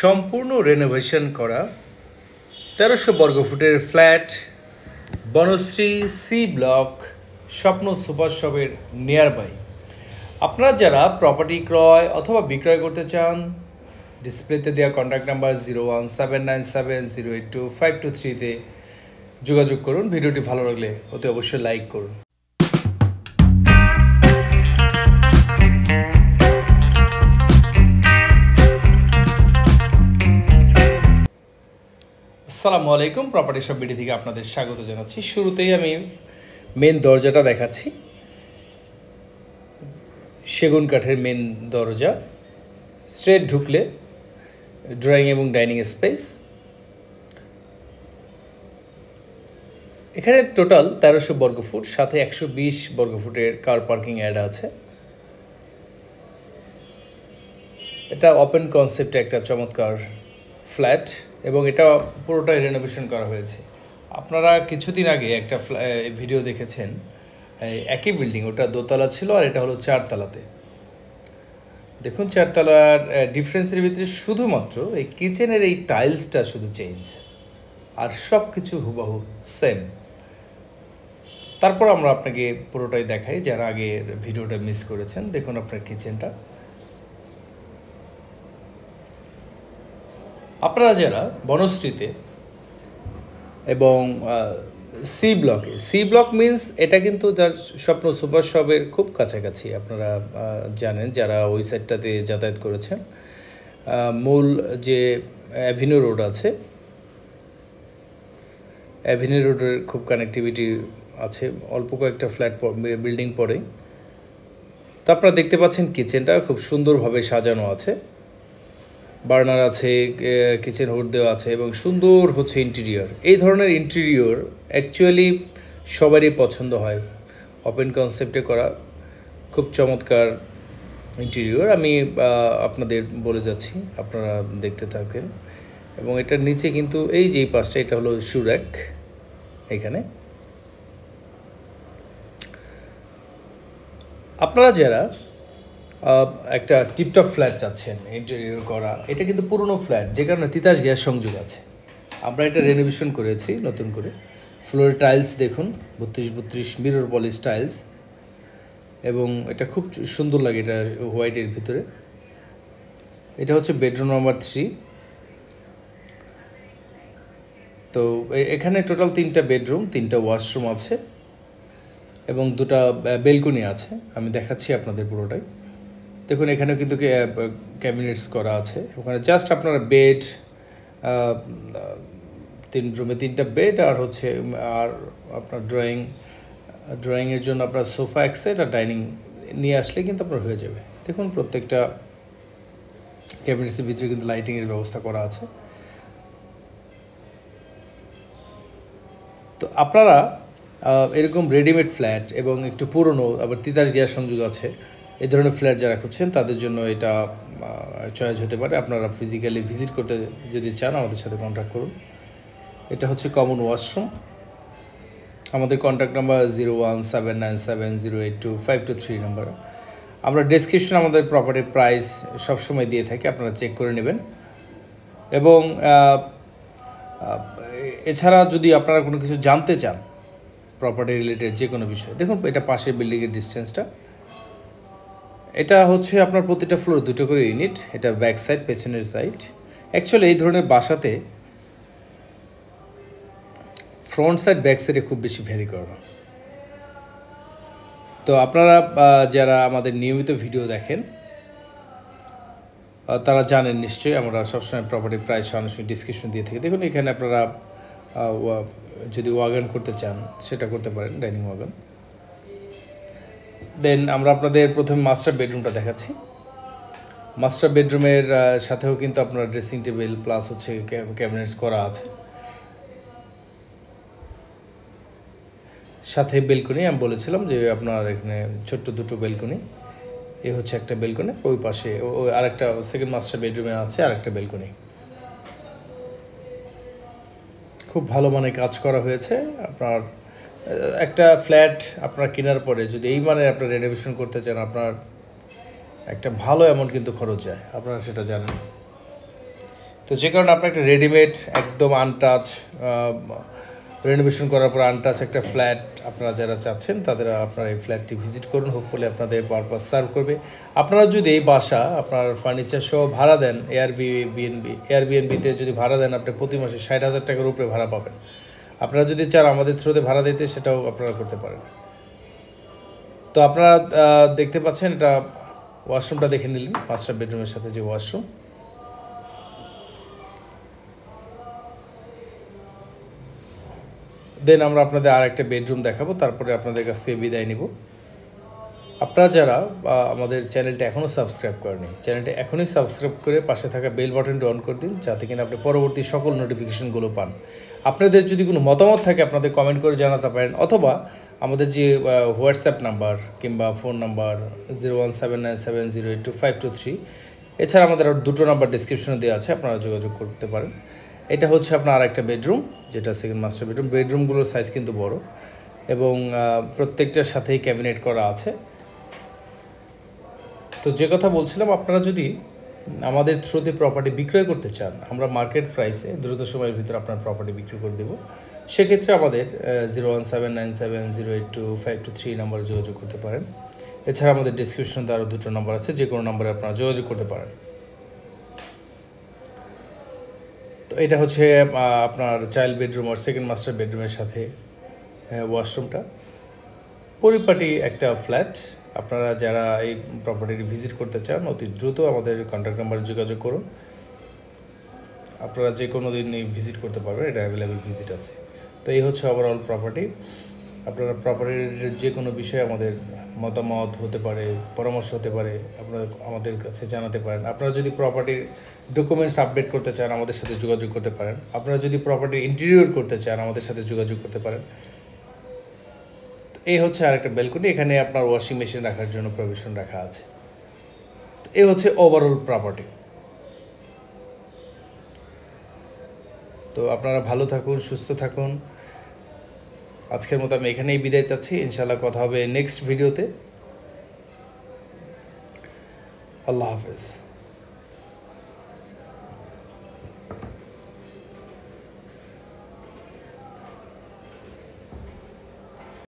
সম্পূর্ণ রেনোভেশন করা তেরোশো বর্গফুটের flat Banashree C block Shwapno super শপের নিয়ারবাই আপনারা যারা প্রপার্টি ক্রয় অথবা বিক্রয় করতে চান ডিসপ্লেতে দেওয়া contact number zero one seven nine seven zero eight two five two থ্রিতে যোগাযোগ করুন ভিডিওটি ভালো লাগলে অতি অবশ্যই লাইক করুন আসসালামু আলাইকুম প্রপার্টি সব বিডি থেকে আপনাদের স্বাগত জানাচ্ছি শুরুতেই আমি মেন দরজাটা দেখাচ্ছি সেগুন কাঠের মেন দরজা স্ট্রেট ঢুকলে ড্রয়িং এবং ডাইনিং স্পেস এখানে টোটাল তেরোশো বর্গফুট সাথে একশো বিশ বর্গফুটের কার পার্কিং অ্যাড আছে এটা ওপেন কনসেপ্টে একটা চমৎকার ফ্ল্যাট এবং এটা পুরোটাই রেনোভেশন করা হয়েছে আপনারা কিছুদিন আগে একটা ভিডিও দেখেছেন একই বিল্ডিং ওটা দোতলা ছিল আর এটা হলো চারতলাতে দেখুন চারতলার ডিফারেন্সের ভিতরে শুধুমাত্র এই কিচেনের এই টাইলসটা শুধু চেঞ্জ আর সব কিছু হুবাহু সেম তারপর আমরা আপনাকে পুরোটাই দেখাই যারা আগের ভিডিওটা মিস করেছেন দেখুন আপনার কিচেনটা আপনারা যারা বনশ্রীতে এবং সি ব্লকে সি ব্লক মিন্স এটা কিন্তু যার স্বপ্ন সুপার শপের খুব কাছাকাছি আপনারা জানেন যারা ওই সাইডটাতে যাতায়াত করেছেন মূল যে অ্যাভিনিউ রোড আছে অ্যাভিনিউ রোডের খুব কানেক্টিভিটি আছে অল্প কয়েকটা ফ্ল্যাট বিল্ডিং পরে তো আপনারা দেখতে পাচ্ছেন কিচেনটা খুব সুন্দরভাবে সাজানো আছে বার্নার আছে কিচেন হুড দেওয়া আছে এবং সুন্দর হচ্ছে ইন্টেরিয়র এই ধরনের ইন্টেরিয়র অ্যাকচুয়ালি সবারই পছন্দ হয় ওপেন কনসেপ্টে করা খুব চমৎকার ইন্টেরিয়র আমি আপনাদের বলে যাচ্ছি আপনারা দেখতে থাকেন এবং এটার নিচে কিন্তু এই যে পাশটা এটা হলো সুরাক এখানে আপনারা যারা একটা টিপটপ ফ্ল্যাট চাচ্ছেন ইন্টেরিয়র করা এটা কিন্তু পুরনো ফ্ল্যাট যে কারণে তিতাস গ্যাস সংযোগ আছে আমরা এটা রেনোভেশন করেছি নতুন করে ফ্লোর টাইলস দেখুন বত্রিশ বত্রিশ মিরর পলিশ টাইলস এবং এটা খুব সুন্দর লাগে এটা হোয়াইটের ভিতরে এটা হচ্ছে বেডরুম নাম্বার থ্রি তো এখানে টোটাল তিনটা বেডরুম তিনটা ওয়াশরুম আছে এবং দুটা বেলকনি আছে আমি দেখাচ্ছি আপনাদের পুরোটাই দেখুন এখানেও কিন্তু ক্যাবিনেটস করা আছে ওখানে জাস্ট আপনার বেড তিন রুমে তিনটা বেড আর হচ্ছে আর আপনার ড্রয়িং ড্রয়িংয়ের জন্য আপনার সোফা এক আর ডাইনিং নিয়ে আসলে কিন্তু আপনার হয়ে যাবে দেখুন প্রত্যেকটা ক্যাবিনেটসের ভিতরে কিন্তু লাইটিংয়ের ব্যবস্থা করা আছে তো আপনারা এরকম রেডিমেড ফ্ল্যাট এবং একটু পুরনো আবার তিতাস গ্যাস সংযোগ আছে এ ধরনের ফ্ল্যাট যারা খুঁজছেন তাদের জন্য এটা চয়েস হতে পারে আপনারা ফিজিক্যালি ভিজিট করতে যদি চান আমাদের সাথে কন্ট্যাক্ট করুন এটা হচ্ছে কমন ওয়াশরুম আমাদের contact number zero one seven nine seven zero eight two five two three number আমরা ডেসক্রিপশন আমাদের প্রপার্টির প্রাইস সবসময় দিয়ে থাকি আপনারা চেক করে নেবেন এবং এছাড়া যদি আপনারা কোনো কিছু জানতে চান প্রপার্টি রিলেটেড যে কোনো বিষয়ে দেখুন এটা পাশের বিল্ডিংয়ের ডিস্টেন্সটা এটা হচ্ছে আপনার প্রতিটা ফ্লোর দুটো করে ইউনিট এটা ব্যাক সাইড পেছনের সাইড অ্যাকচুয়ালি এই ধরনের বাসাতে ফ্রন্ট সাইড ব্যাক সাইডে খুব বেশি ভ্যারি করে না তো আপনারা যারা আমাদের নিয়মিত ভিডিও দেখেন তারা জানেন নিশ্চয়ই আমরা সবসময় প্রপার্টি প্রাইস অনেক ডিসক্রিপশন দিয়ে থাকি দেখুন এখানে আপনারা যদি ওয়াগান করতে চান সেটা করতে পারেন ডাইনিং ওয়াগান দেন আমরা আপনাদের প্রথমে মাস্টার বেডরুমটা দেখাচ্ছি মাস্টার বেডরুমের সাথেও কিন্তু আপনার ড্রেসিং টেবিল প্লাস হচ্ছে ক্যাবিনেটস করা আছে সাথে বেলকনি আমি বলেছিলাম যে আপনার এখানে ছোট্ট দুটো বেলকনি এ হচ্ছে একটা বেলকনি ওই পাশে ওই আরেকটা সেকেন্ড মাস্টার বেডরুমে আছে আরেকটা বেলকনি খুব ভালো মানে কাজ করা হয়েছে আপনার একটা ফ্ল্যাট আপনার কেনার পরে যদি এই মানে আপনার রেনোভেশন করতে চান আপনার একটা ভালো অ্যামাউন্ট কিন্তু খরচ যায় আপনারা সেটা জানেন তো যে কারণে আপনার একটা রেডিমেড একদম আনটাচ রেনোভেশন করার পর আনটাচ একটা ফ্ল্যাট আপনারা যারা চাচ্ছেন তাদের আপনার এই ফ্ল্যাটটি ভিজিট করুন হোপফুলি আপনাদের পারপাস সার্ভ করবে আপনারা যদি এই বাসা আপনার ফার্নিচার সহ ভাড়া দেন এয়ারবি বিএনবি এয়ারবিএনবিতে যদি ভাড়া দেন আপনি প্রতি মাসে ষাট হাজার টাকার উপরে ভাড়া পাবেন আপনারা যদি চান আমাদের থ্রুতে ভাড়া দিতে সেটাও আপনারা করতে পারেন তো আপনারা দেখতে পাচ্ছেন এটা ওয়াশরুমটা দেখে নিলেন পাঁচটা বেডরুমের সাথে যে ওয়াশরুম দেন আমরা আপনাদের আর একটা বেডরুম দেখাবো তারপরে আপনাদের কাছ থেকে বিদায় নিব আপনারা যারা আমাদের চ্যানেলটা এখনও সাবস্ক্রাইব করেনি চ্যানেলটা এখনই সাবস্ক্রাইব করে পাশে থাকা বেল বাটনটি অন করে দিন যাতে কিনা আপনি পরবর্তী সকল নোটিফিকেশনগুলো পান আপনাদের যদি কোনো মতামত থাকে আপনাদের কমেন্ট করে জানাতে পারেন অথবা আমাদের যে হোয়াটসঅ্যাপ নাম্বার কিংবা phone number zero one seven nine seven zero eight two five two three এছাড়া আমাদের আর দুটো নাম্বার ডিসক্রিপশনে দেওয়া আছে আপনারা যোগাযোগ করতে পারেন এটা হচ্ছে আপনার আর একটা বেডরুম যেটা সেকেন্ড মাস্টার বেডরুম বেডরুমগুলোর সাইজ কিন্তু বড় এবং প্রত্যেকটার সাথেই ক্যাবিনেট করা আছে তো যে কথা বলছিলাম আপনারা যদি আমাদের থ্রুতে প্রপার্টি বিক্রয় করতে চান আমরা মার্কেট প্রাইসে দ্রুত সময়ের ভিতরে আপনার প্রপার্টি বিক্রি করে দেবো সেক্ষেত্রে আমাদের zero one seven nine seven zero eight two five two three নাম্বারে যোগাযোগ করতে পারেন এছাড়া আমাদের ডিসক্রিপশনতে আরও দুটো নম্বর আছে যে কোনো নম্বরে আপনারা যোগাযোগ করতে পারেন তো এটা হচ্ছে আপনার চাইল্ড বেডরুম আর সেকেন্ড মাস্টার বেডরুমের সাথে ওয়াশরুমটা পরিপাটি একটা ফ্ল্যাট আপনারা যারা এই প্রপার্টিটি ভিজিট করতে চান অতি দ্রুত আমাদের কন্ট্যাক্ট নাম্বারে যোগাযোগ করুন আপনারা যে কোনো দিন ভিজিট করতে পারবেন এটা অ্যাভেলেবেল ভিজিট আছে তো এই হচ্ছে ওভারঅল প্রপার্টি আপনারা প্রপার্টির যে কোনো বিষয়ে আমাদের মতামত হতে পারে পরামর্শ হতে পারে আপনারা আমাদের কাছে জানাতে পারেন আপনারা যদি প্রপার্টির ডকুমেন্টস আপডেট করতে চান আমাদের সাথে যোগাযোগ করতে পারেন আপনারা যদি প্রপার্টির ইন্টেরিয়র করতে চান আমাদের সাথে যোগাযোগ করতে পারেন এই হচ্ছে আরেকটা ব্যালকনি এখানে আপনার ওয়াশিং মেশিন রাখার জন্য প্রভিশন রাখা আছে এ হচ্ছে ওভারঅল প্রপার্টি তো আপনারা ভালো থাকুন সুস্থ থাকুন আজকের মতো আমি এখানেই বিদায় চাচ্ছি ইনশাল্লাহ কথা হবে নেক্সট ভিডিওতে আল্লাহ হাফেজ